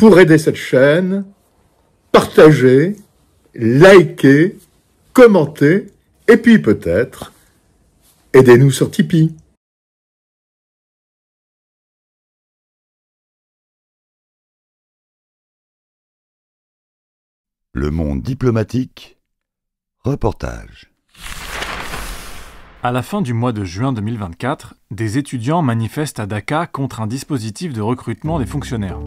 pour aider cette chaîne, partagez, likez, commentez, et puis peut-être, aidez-nous sur Tipeee. Le monde diplomatique, reportage. À la fin du mois de juin 2024, des étudiants manifestent à Dhaka contre un dispositif de recrutement des fonctionnaires.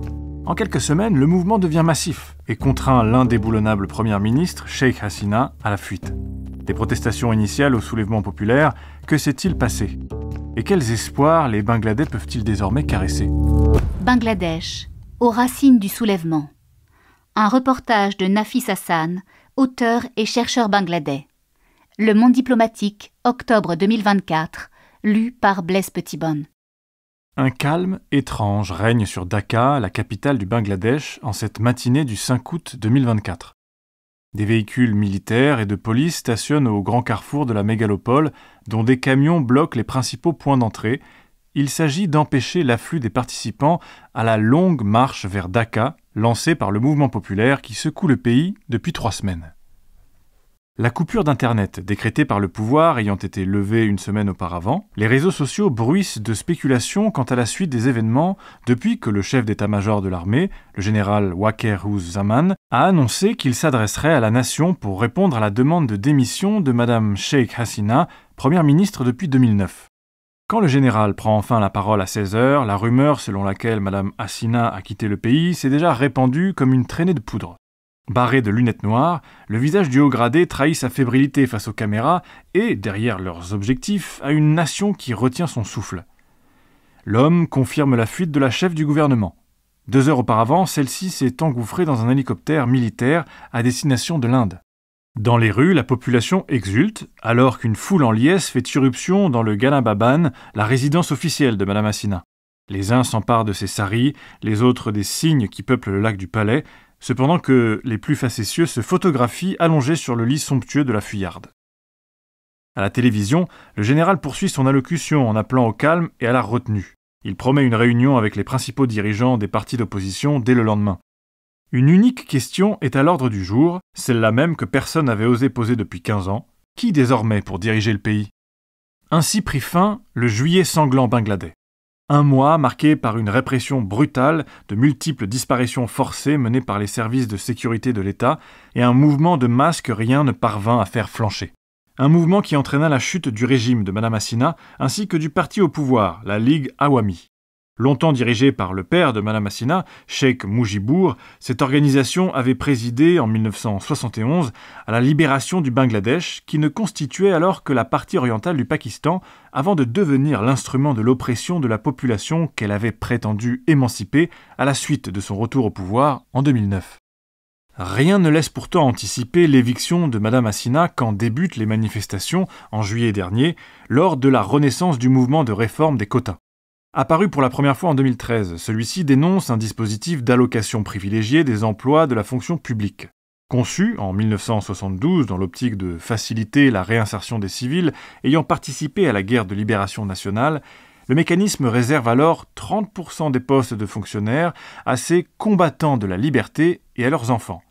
En quelques semaines, le mouvement devient massif et contraint l'indéboulonnable Premier ministre, Sheikh Hasina, à la fuite. Des protestations initiales au soulèvement populaire, que s'est-il passé Et quels espoirs les Bangladais peuvent-ils désormais caresser Bangladesh, aux racines du soulèvement. Un reportage de Nafis Hassan, auteur et chercheur bangladais. Le Monde diplomatique, octobre 2024, lu par Blaise Petitbonne. Un calme étrange règne sur Dhaka, la capitale du Bangladesh, en cette matinée du 5 août 2024. Des véhicules militaires et de police stationnent au grand carrefour de la mégalopole, dont des camions bloquent les principaux points d'entrée. Il s'agit d'empêcher l'afflux des participants à la longue marche vers Dhaka, lancée par le mouvement populaire qui secoue le pays depuis trois semaines. La coupure d'Internet, décrétée par le pouvoir ayant été levée une semaine auparavant, les réseaux sociaux bruissent de spéculations quant à la suite des événements depuis que le chef d'état-major de l'armée, le général Waker Ruz Zaman, a annoncé qu'il s'adresserait à la nation pour répondre à la demande de démission de Madame Sheikh Hassina, première ministre depuis 2009. Quand le général prend enfin la parole à 16 h la rumeur selon laquelle Madame Hassina a quitté le pays s'est déjà répandue comme une traînée de poudre. Barré de lunettes noires, le visage du haut gradé trahit sa fébrilité face aux caméras et, derrière leurs objectifs, à une nation qui retient son souffle. L'homme confirme la fuite de la chef du gouvernement. Deux heures auparavant, celle-ci s'est engouffrée dans un hélicoptère militaire à destination de l'Inde. Dans les rues, la population exulte, alors qu'une foule en liesse fait irruption dans le Galababan, la résidence officielle de Madame Assina. Les uns s'emparent de ses saris, les autres des cygnes qui peuplent le lac du palais, cependant que les plus facétieux se photographient allongés sur le lit somptueux de la fuyarde. À la télévision, le général poursuit son allocution en appelant au calme et à la retenue. Il promet une réunion avec les principaux dirigeants des partis d'opposition dès le lendemain. Une unique question est à l'ordre du jour, celle-là même que personne n'avait osé poser depuis 15 ans. Qui désormais pour diriger le pays Ainsi prit fin le juillet sanglant bangladais. Un mois marqué par une répression brutale, de multiples disparitions forcées menées par les services de sécurité de l'État, et un mouvement de masse que rien ne parvint à faire flancher. Un mouvement qui entraîna la chute du régime de Madame Assina ainsi que du parti au pouvoir, la Ligue Awami. Longtemps dirigée par le père de Madame Assina, Sheikh Mujibur, cette organisation avait présidé en 1971 à la libération du Bangladesh, qui ne constituait alors que la partie orientale du Pakistan, avant de devenir l'instrument de l'oppression de la population qu'elle avait prétendu émanciper à la suite de son retour au pouvoir en 2009. Rien ne laisse pourtant anticiper l'éviction de Madame Assina quand débutent les manifestations en juillet dernier, lors de la renaissance du mouvement de réforme des quotas. Apparu pour la première fois en 2013, celui-ci dénonce un dispositif d'allocation privilégiée des emplois de la fonction publique. Conçu en 1972 dans l'optique de faciliter la réinsertion des civils ayant participé à la guerre de libération nationale, le mécanisme réserve alors 30% des postes de fonctionnaires à ces combattants de la liberté et à leurs enfants.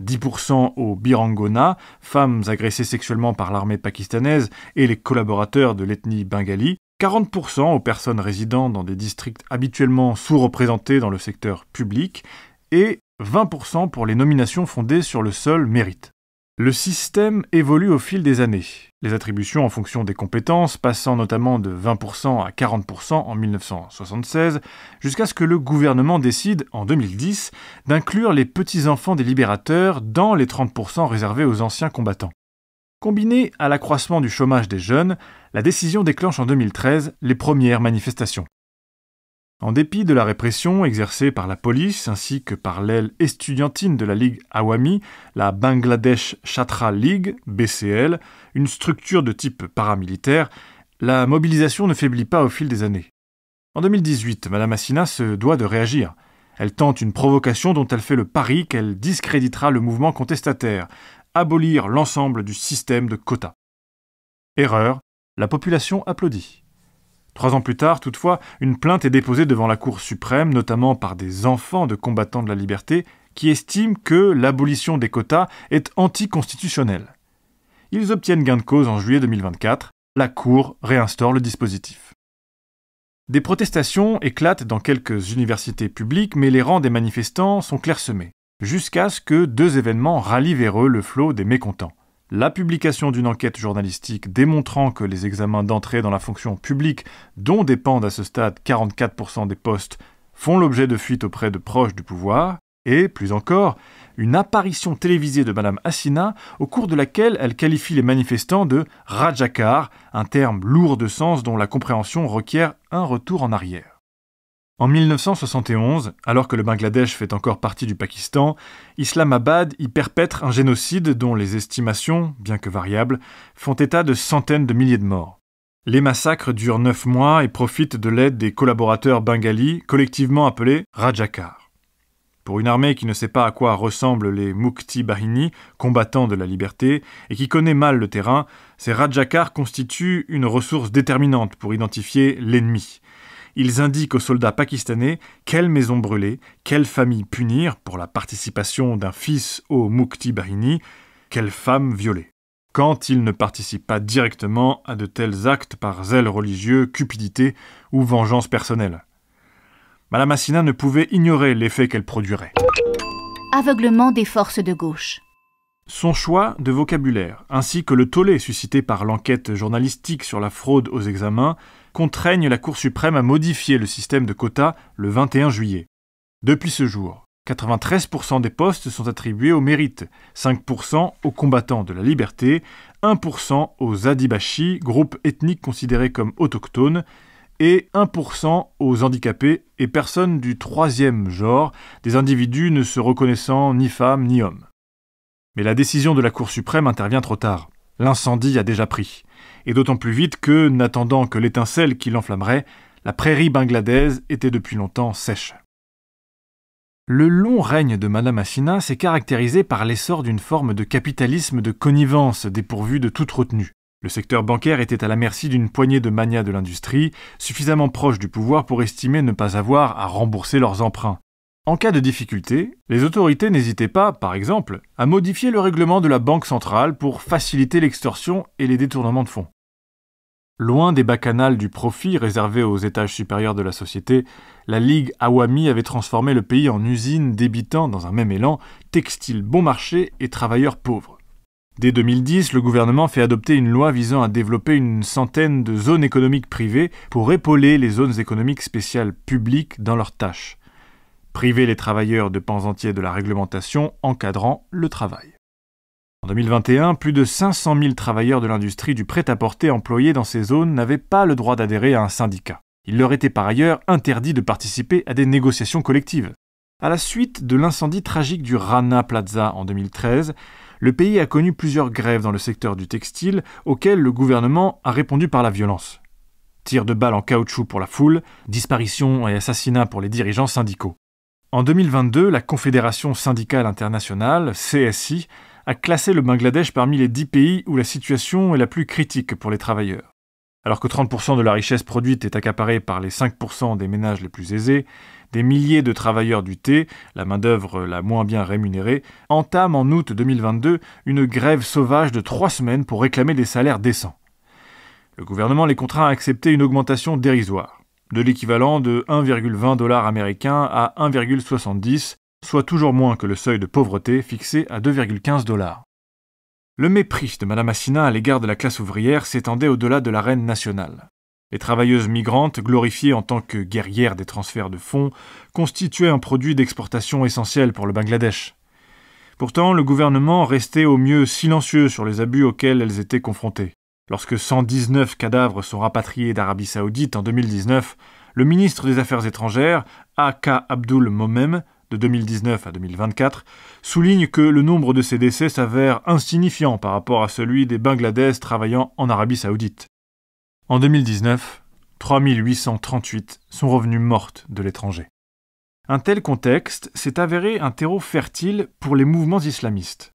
10% aux Birangona, femmes agressées sexuellement par l'armée pakistanaise et les collaborateurs de l'ethnie bengali, 40% aux personnes résidant dans des districts habituellement sous-représentés dans le secteur public et 20% pour les nominations fondées sur le seul mérite. Le système évolue au fil des années, les attributions en fonction des compétences passant notamment de 20% à 40% en 1976, jusqu'à ce que le gouvernement décide, en 2010, d'inclure les petits-enfants des libérateurs dans les 30% réservés aux anciens combattants. Combiné à l'accroissement du chômage des jeunes, la décision déclenche en 2013 les premières manifestations. En dépit de la répression exercée par la police ainsi que par l'aile estudiantine de la Ligue Awami, la Bangladesh Chhatra League, BCL, une structure de type paramilitaire, la mobilisation ne faiblit pas au fil des années. En 2018, Madame Assina se doit de réagir. Elle tente une provocation dont elle fait le pari qu'elle discréditera le mouvement contestataire, abolir l'ensemble du système de quotas. Erreur, la population applaudit. Trois ans plus tard, toutefois, une plainte est déposée devant la Cour suprême, notamment par des enfants de combattants de la liberté, qui estiment que l'abolition des quotas est anticonstitutionnelle. Ils obtiennent gain de cause en juillet 2024, la Cour réinstaure le dispositif. Des protestations éclatent dans quelques universités publiques, mais les rangs des manifestants sont clairsemés jusqu'à ce que deux événements rallient vers eux le flot des mécontents. La publication d'une enquête journalistique démontrant que les examens d'entrée dans la fonction publique, dont dépendent à ce stade 44% des postes, font l'objet de fuites auprès de proches du pouvoir, et, plus encore, une apparition télévisée de Madame Assina au cours de laquelle elle qualifie les manifestants de Rajakar, un terme lourd de sens dont la compréhension requiert un retour en arrière. En 1971, alors que le Bangladesh fait encore partie du Pakistan, Islamabad y perpètre un génocide dont les estimations, bien que variables, font état de centaines de milliers de morts. Les massacres durent neuf mois et profitent de l'aide des collaborateurs bengalis, collectivement appelés Rajakar. Pour une armée qui ne sait pas à quoi ressemblent les Mukti Bahini, combattants de la liberté, et qui connaît mal le terrain, ces Rajakar constituent une ressource déterminante pour identifier l'ennemi ils indiquent aux soldats pakistanais quelle maison brûler, quelle famille punir pour la participation d'un fils au Mukti Bahini, quelle femme violer. Quand ils ne participent pas directement à de tels actes par zèle religieux, cupidité ou vengeance personnelle. Madame Assina ne pouvait ignorer l'effet qu'elle produirait. Aveuglement des forces de gauche. Son choix de vocabulaire, ainsi que le tollé suscité par l'enquête journalistique sur la fraude aux examens, contraignent la Cour suprême à modifier le système de quotas le 21 juillet. Depuis ce jour, 93% des postes sont attribués au mérite, 5% aux combattants de la liberté, 1% aux adibashi, (groupe ethnique considéré comme autochtone) et 1% aux handicapés et personnes du troisième genre, des individus ne se reconnaissant ni femmes ni hommes. Mais la décision de la Cour suprême intervient trop tard. L'incendie a déjà pris. Et d'autant plus vite que, n'attendant que l'étincelle qui l'enflammerait, la prairie bangladaise était depuis longtemps sèche. Le long règne de Madame Assina s'est caractérisé par l'essor d'une forme de capitalisme de connivence dépourvue de toute retenue. Le secteur bancaire était à la merci d'une poignée de manias de l'industrie, suffisamment proches du pouvoir pour estimer ne pas avoir à rembourser leurs emprunts. En cas de difficulté, les autorités n'hésitaient pas, par exemple, à modifier le règlement de la Banque centrale pour faciliter l'extorsion et les détournements de fonds. Loin des bacchanales du profit réservés aux étages supérieurs de la société, la Ligue Awami avait transformé le pays en usine débitant, dans un même élan, textiles bon marché et travailleurs pauvres. Dès 2010, le gouvernement fait adopter une loi visant à développer une centaine de zones économiques privées pour épauler les zones économiques spéciales publiques dans leurs tâches priver les travailleurs de pans entiers de la réglementation encadrant le travail. En 2021, plus de 500 000 travailleurs de l'industrie du prêt-à-porter employés dans ces zones n'avaient pas le droit d'adhérer à un syndicat. Il leur était par ailleurs interdit de participer à des négociations collectives. À la suite de l'incendie tragique du Rana Plaza en 2013, le pays a connu plusieurs grèves dans le secteur du textile auxquelles le gouvernement a répondu par la violence. Tirs de balles en caoutchouc pour la foule, disparitions et assassinats pour les dirigeants syndicaux. En 2022, la Confédération syndicale internationale, CSI, a classé le Bangladesh parmi les 10 pays où la situation est la plus critique pour les travailleurs. Alors que 30% de la richesse produite est accaparée par les 5% des ménages les plus aisés, des milliers de travailleurs du thé, la main-d'œuvre la moins bien rémunérée, entament en août 2022 une grève sauvage de trois semaines pour réclamer des salaires décents. Le gouvernement les contraint à accepter une augmentation dérisoire de l'équivalent de 1,20 dollars américains à 1,70, soit toujours moins que le seuil de pauvreté fixé à 2,15 dollars. Le mépris de Madame Assina à l'égard de la classe ouvrière s'étendait au-delà de la reine nationale. Les travailleuses migrantes, glorifiées en tant que guerrières des transferts de fonds, constituaient un produit d'exportation essentiel pour le Bangladesh. Pourtant, le gouvernement restait au mieux silencieux sur les abus auxquels elles étaient confrontées. Lorsque 119 cadavres sont rapatriés d'Arabie saoudite en 2019, le ministre des Affaires étrangères, A.K. Abdul Momem, de 2019 à 2024, souligne que le nombre de ces décès s'avère insignifiant par rapport à celui des Bangladais travaillant en Arabie saoudite. En 2019, 3838 sont revenus mortes de l'étranger. Un tel contexte s'est avéré un terreau fertile pour les mouvements islamistes.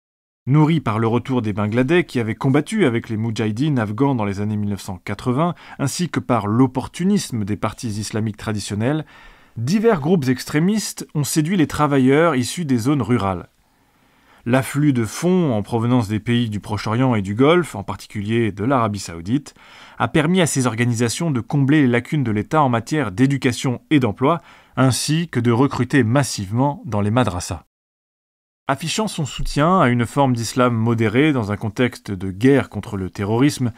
Nourri par le retour des Bangladais qui avaient combattu avec les Mujahideen afghans dans les années 1980, ainsi que par l'opportunisme des partis islamiques traditionnels, divers groupes extrémistes ont séduit les travailleurs issus des zones rurales. L'afflux de fonds en provenance des pays du Proche-Orient et du Golfe, en particulier de l'Arabie saoudite, a permis à ces organisations de combler les lacunes de l'État en matière d'éducation et d'emploi, ainsi que de recruter massivement dans les madrassas. Affichant son soutien à une forme d'islam modéré dans un contexte de guerre contre le terrorisme,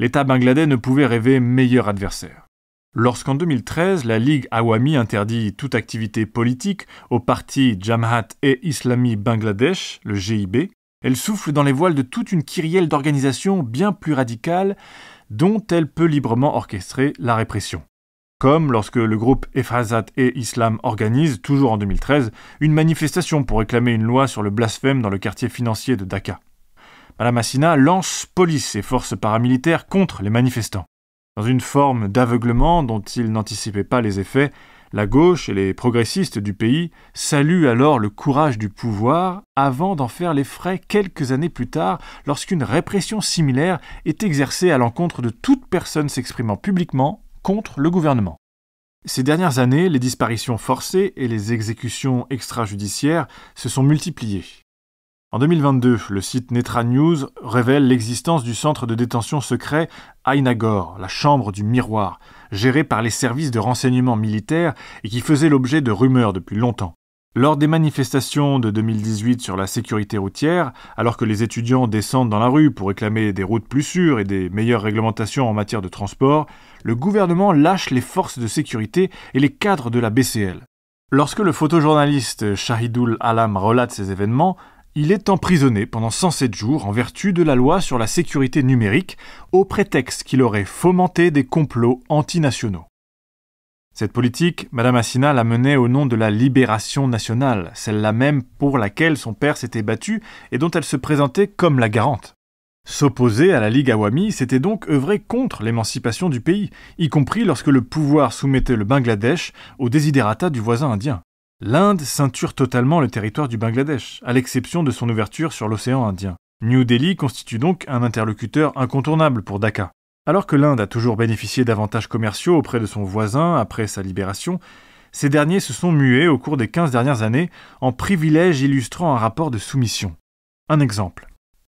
l'État bangladais ne pouvait rêver meilleur adversaire. Lorsqu'en 2013, la Ligue Awami interdit toute activité politique au parti Jamhat et Islami Bangladesh, le GIB, elle souffle dans les voiles de toute une kyrielle d'organisations bien plus radicales dont elle peut librement orchestrer la répression comme lorsque le groupe Ephazat et Islam organise, toujours en 2013, une manifestation pour réclamer une loi sur le blasphème dans le quartier financier de Dakar. Madame Assina lance police et forces paramilitaires contre les manifestants. Dans une forme d'aveuglement dont il n'anticipait pas les effets, la gauche et les progressistes du pays saluent alors le courage du pouvoir avant d'en faire les frais quelques années plus tard lorsqu'une répression similaire est exercée à l'encontre de toute personne s'exprimant publiquement contre le gouvernement. Ces dernières années, les disparitions forcées et les exécutions extrajudiciaires se sont multipliées. En 2022, le site Netra News révèle l'existence du centre de détention secret Ainagor, la chambre du miroir, gérée par les services de renseignement militaire et qui faisait l'objet de rumeurs depuis longtemps. Lors des manifestations de 2018 sur la sécurité routière, alors que les étudiants descendent dans la rue pour réclamer des routes plus sûres et des meilleures réglementations en matière de transport, le gouvernement lâche les forces de sécurité et les cadres de la BCL. Lorsque le photojournaliste Shahidul Alam relate ces événements, il est emprisonné pendant 107 jours en vertu de la loi sur la sécurité numérique, au prétexte qu'il aurait fomenté des complots antinationaux. Cette politique, Madame Assina la menait au nom de la libération nationale, celle-là même pour laquelle son père s'était battu et dont elle se présentait comme la garante. S'opposer à la Ligue Awami, c'était donc œuvrer contre l'émancipation du pays, y compris lorsque le pouvoir soumettait le Bangladesh au désiderata du voisin indien. L'Inde ceinture totalement le territoire du Bangladesh, à l'exception de son ouverture sur l'océan Indien. New Delhi constitue donc un interlocuteur incontournable pour Dhaka. Alors que l'Inde a toujours bénéficié d'avantages commerciaux auprès de son voisin après sa libération, ces derniers se sont mués au cours des 15 dernières années en privilèges illustrant un rapport de soumission. Un exemple.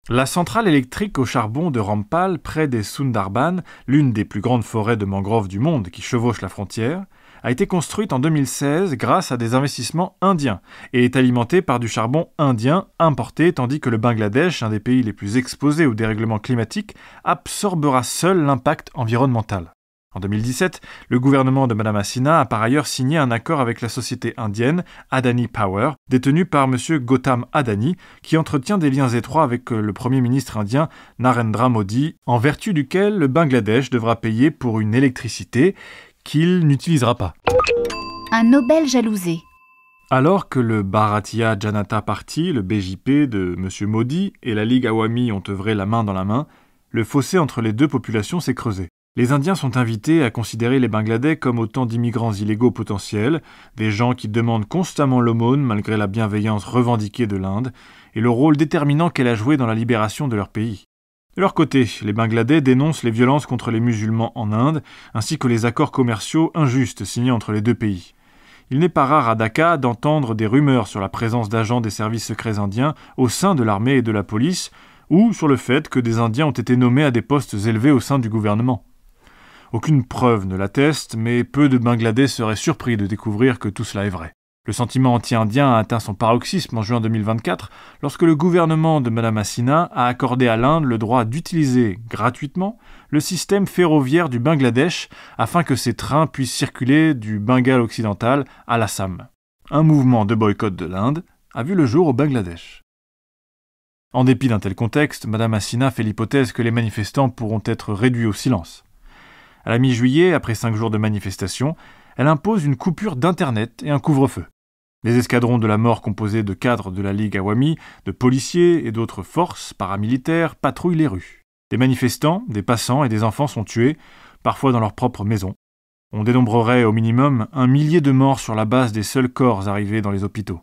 La centrale électrique au charbon de Rampal près des Sundarban, l'une des plus grandes forêts de mangroves du monde qui chevauche la frontière, a été construite en 2016 grâce à des investissements indiens et est alimentée par du charbon indien importé, tandis que le Bangladesh, un des pays les plus exposés au dérèglement climatique, absorbera seul l'impact environnemental. En 2017, le gouvernement de Madame Assina a par ailleurs signé un accord avec la société indienne Adani Power, détenue par M. Gautam Adani, qui entretient des liens étroits avec euh, le Premier ministre indien Narendra Modi, en vertu duquel le Bangladesh devra payer pour une électricité qu'il n'utilisera pas. Un Nobel jalousé. Alors que le Bharatiya Janata Party, le BJP de M. Modi et la Ligue Awami ont œuvré la main dans la main, le fossé entre les deux populations s'est creusé. Les Indiens sont invités à considérer les Bangladais comme autant d'immigrants illégaux potentiels, des gens qui demandent constamment l'aumône malgré la bienveillance revendiquée de l'Inde, et le rôle déterminant qu'elle a joué dans la libération de leur pays. De leur côté, les Bangladais dénoncent les violences contre les musulmans en Inde, ainsi que les accords commerciaux injustes signés entre les deux pays. Il n'est pas rare à Dhaka d'entendre des rumeurs sur la présence d'agents des services secrets indiens au sein de l'armée et de la police, ou sur le fait que des Indiens ont été nommés à des postes élevés au sein du gouvernement. Aucune preuve ne l'atteste, mais peu de Bangladais seraient surpris de découvrir que tout cela est vrai. Le sentiment anti-indien a atteint son paroxysme en juin 2024 lorsque le gouvernement de Mme Assina a accordé à l'Inde le droit d'utiliser gratuitement le système ferroviaire du Bangladesh afin que ses trains puissent circuler du Bengale occidental à l'Assam. Un mouvement de boycott de l'Inde a vu le jour au Bangladesh. En dépit d'un tel contexte, Mme Assina fait l'hypothèse que les manifestants pourront être réduits au silence. À la mi-juillet, après cinq jours de manifestation, elle impose une coupure d'Internet et un couvre-feu. Les escadrons de la mort composés de cadres de la Ligue Awami, de policiers et d'autres forces paramilitaires patrouillent les rues. Des manifestants, des passants et des enfants sont tués, parfois dans leur propre maison. On dénombrerait au minimum un millier de morts sur la base des seuls corps arrivés dans les hôpitaux.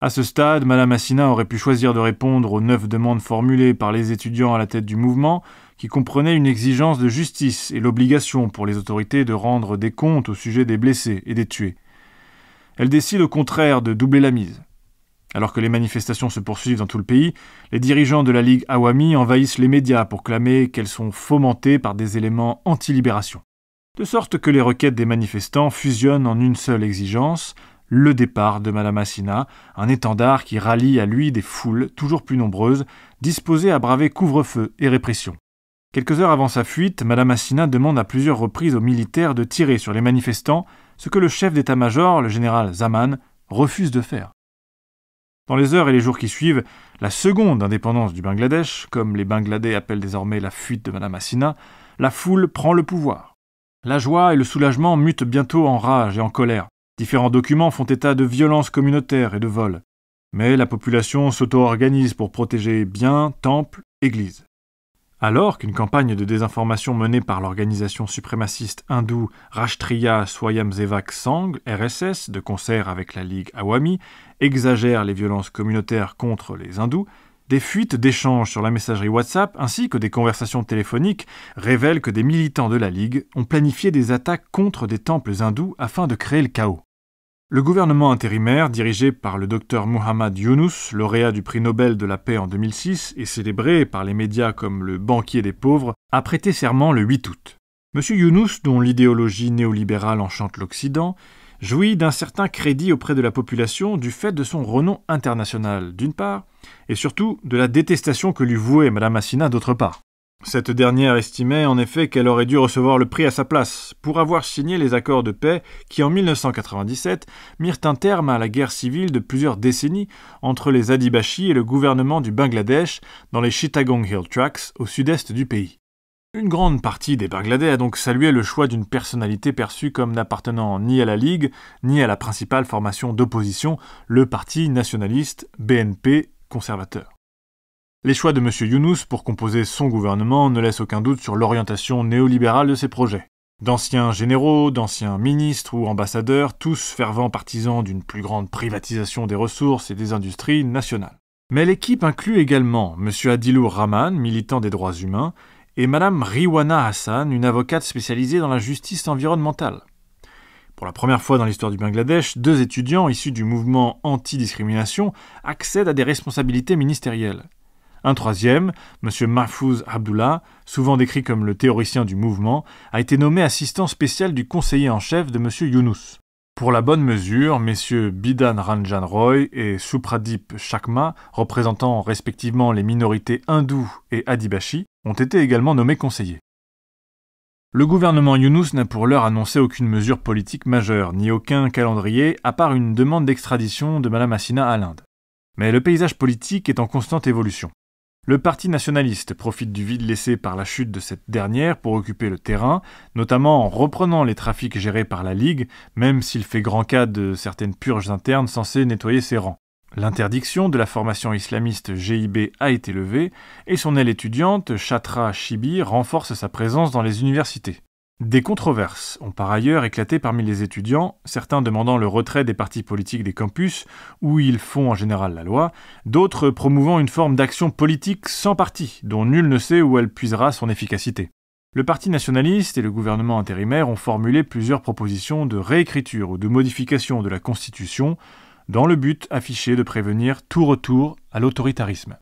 À ce stade, Madame Assina aurait pu choisir de répondre aux neuf demandes formulées par les étudiants à la tête du mouvement, qui comprenaient une exigence de justice et l'obligation pour les autorités de rendre des comptes au sujet des blessés et des tués elle décide au contraire de doubler la mise. Alors que les manifestations se poursuivent dans tout le pays, les dirigeants de la Ligue Awami envahissent les médias pour clamer qu'elles sont fomentées par des éléments anti-libération. De sorte que les requêtes des manifestants fusionnent en une seule exigence, le départ de Madame Assina, un étendard qui rallie à lui des foules toujours plus nombreuses, disposées à braver couvre-feu et répression. Quelques heures avant sa fuite, Madame Assina demande à plusieurs reprises aux militaires de tirer sur les manifestants, ce que le chef d'état-major, le général Zaman, refuse de faire. Dans les heures et les jours qui suivent, la seconde indépendance du Bangladesh, comme les Bangladais appellent désormais la fuite de Madame Assina, la foule prend le pouvoir. La joie et le soulagement mutent bientôt en rage et en colère. Différents documents font état de violences communautaires et de vols. Mais la population s'auto-organise pour protéger biens, temples, églises. Alors qu'une campagne de désinformation menée par l'organisation suprémaciste hindoue Rashtriya Swayamsevak Sangh, RSS, de concert avec la Ligue Awami, exagère les violences communautaires contre les hindous, des fuites d'échanges sur la messagerie WhatsApp ainsi que des conversations téléphoniques révèlent que des militants de la Ligue ont planifié des attaques contre des temples hindous afin de créer le chaos. Le gouvernement intérimaire, dirigé par le docteur Mohamed Younous, lauréat du prix Nobel de la paix en 2006 et célébré par les médias comme le banquier des pauvres, a prêté serment le 8 août. M. Younous, dont l'idéologie néolibérale enchante l'Occident, jouit d'un certain crédit auprès de la population du fait de son renom international, d'une part, et surtout de la détestation que lui vouait Mme Assina, d'autre part. Cette dernière estimait en effet qu'elle aurait dû recevoir le prix à sa place pour avoir signé les accords de paix qui, en 1997, mirent un terme à la guerre civile de plusieurs décennies entre les Adibashis et le gouvernement du Bangladesh dans les Chittagong Hill Tracks au sud-est du pays. Une grande partie des Bangladais a donc salué le choix d'une personnalité perçue comme n'appartenant ni à la Ligue, ni à la principale formation d'opposition, le parti nationaliste BNP conservateur. Les choix de M. Younous pour composer son gouvernement ne laissent aucun doute sur l'orientation néolibérale de ses projets. D'anciens généraux, d'anciens ministres ou ambassadeurs, tous fervents partisans d'une plus grande privatisation des ressources et des industries nationales. Mais l'équipe inclut également M. Adilur Rahman, militant des droits humains, et Mme Riwana Hassan, une avocate spécialisée dans la justice environnementale. Pour la première fois dans l'histoire du Bangladesh, deux étudiants issus du mouvement anti-discrimination accèdent à des responsabilités ministérielles. Un troisième, M. Mahfouz Abdullah, souvent décrit comme le théoricien du mouvement, a été nommé assistant spécial du conseiller en chef de M. Younous. Pour la bonne mesure, M. Bidan Ranjan Roy et Supradip Chakma, représentant respectivement les minorités hindoues et adibashi, ont été également nommés conseillers. Le gouvernement Younous n'a pour l'heure annoncé aucune mesure politique majeure, ni aucun calendrier, à part une demande d'extradition de Mme Assina à l'Inde. Mais le paysage politique est en constante évolution. Le Parti nationaliste profite du vide laissé par la chute de cette dernière pour occuper le terrain, notamment en reprenant les trafics gérés par la Ligue, même s'il fait grand cas de certaines purges internes censées nettoyer ses rangs. L'interdiction de la formation islamiste GIB a été levée et son aile étudiante, Chatra Chibi, renforce sa présence dans les universités. Des controverses ont par ailleurs éclaté parmi les étudiants, certains demandant le retrait des partis politiques des campus, où ils font en général la loi, d'autres promouvant une forme d'action politique sans parti, dont nul ne sait où elle puisera son efficacité. Le Parti nationaliste et le gouvernement intérimaire ont formulé plusieurs propositions de réécriture ou de modification de la Constitution, dans le but affiché de prévenir tout retour à l'autoritarisme.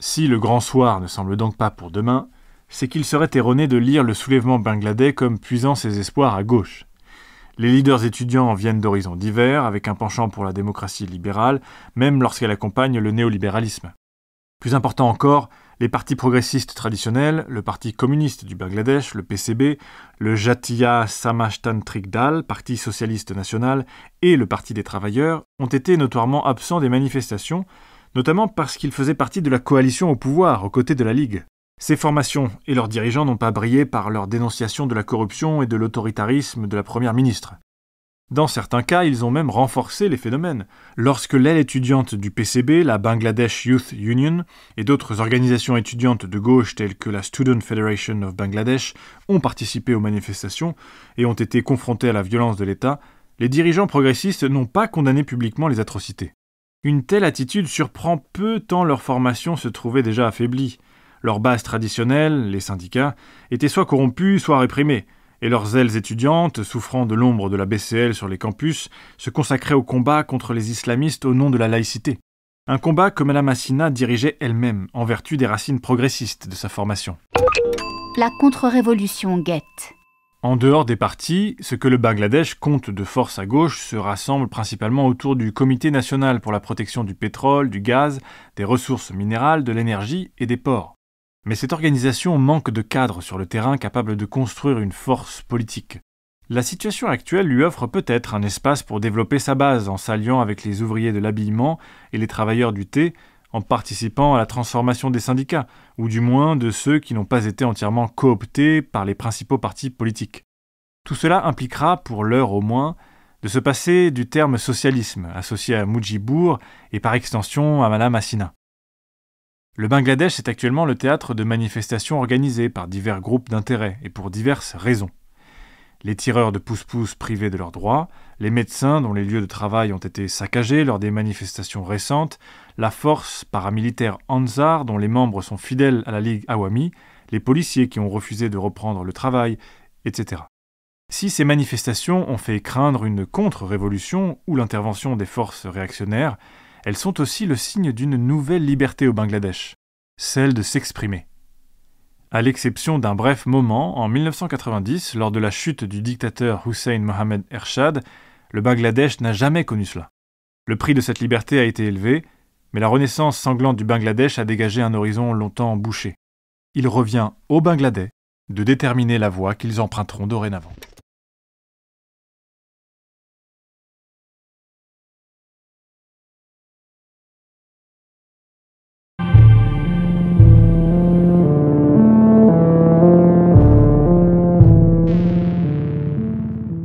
Si le grand soir ne semble donc pas pour demain, c'est qu'il serait erroné de lire le soulèvement bangladais comme puisant ses espoirs à gauche. Les leaders étudiants viennent d'horizons divers, avec un penchant pour la démocratie libérale, même lorsqu'elle accompagne le néolibéralisme. Plus important encore, les partis progressistes traditionnels, le Parti communiste du Bangladesh, le PCB, le Jatiya Samashtan Dal, Parti socialiste national, et le Parti des travailleurs ont été notoirement absents des manifestations, notamment parce qu'ils faisaient partie de la coalition au pouvoir aux côtés de la Ligue. Ces formations et leurs dirigeants n'ont pas brillé par leur dénonciation de la corruption et de l'autoritarisme de la Première ministre. Dans certains cas, ils ont même renforcé les phénomènes. Lorsque l'aile étudiante du PCB, la Bangladesh Youth Union, et d'autres organisations étudiantes de gauche telles que la Student Federation of Bangladesh ont participé aux manifestations et ont été confrontés à la violence de l'État, les dirigeants progressistes n'ont pas condamné publiquement les atrocités. Une telle attitude surprend peu tant leur formation se trouvait déjà affaiblie. Leur bases traditionnelles, les syndicats, étaient soit corrompues, soit réprimées, et leurs ailes étudiantes, souffrant de l'ombre de la BCL sur les campus, se consacraient au combat contre les islamistes au nom de la laïcité. Un combat que Madame Assina dirigeait elle-même, en vertu des racines progressistes de sa formation. La contre-révolution guette. En dehors des partis, ce que le Bangladesh compte de force à gauche se rassemble principalement autour du Comité national pour la protection du pétrole, du gaz, des ressources minérales, de l'énergie et des ports. Mais cette organisation manque de cadres sur le terrain capables de construire une force politique. La situation actuelle lui offre peut-être un espace pour développer sa base en s'alliant avec les ouvriers de l'habillement et les travailleurs du thé, en participant à la transformation des syndicats, ou du moins de ceux qui n'ont pas été entièrement cooptés par les principaux partis politiques. Tout cela impliquera, pour l'heure au moins, de se passer du terme socialisme associé à Mujibour et par extension à Madame Assina. Le Bangladesh est actuellement le théâtre de manifestations organisées par divers groupes d'intérêt et pour diverses raisons. Les tireurs de pouce pousse privés de leurs droits, les médecins dont les lieux de travail ont été saccagés lors des manifestations récentes, la force paramilitaire Ansar dont les membres sont fidèles à la Ligue Awami, les policiers qui ont refusé de reprendre le travail, etc. Si ces manifestations ont fait craindre une contre-révolution ou l'intervention des forces réactionnaires, elles sont aussi le signe d'une nouvelle liberté au Bangladesh, celle de s'exprimer. À l'exception d'un bref moment, en 1990, lors de la chute du dictateur Hussein Mohamed Ershad, le Bangladesh n'a jamais connu cela. Le prix de cette liberté a été élevé, mais la renaissance sanglante du Bangladesh a dégagé un horizon longtemps bouché. Il revient aux Bangladais de déterminer la voie qu'ils emprunteront dorénavant.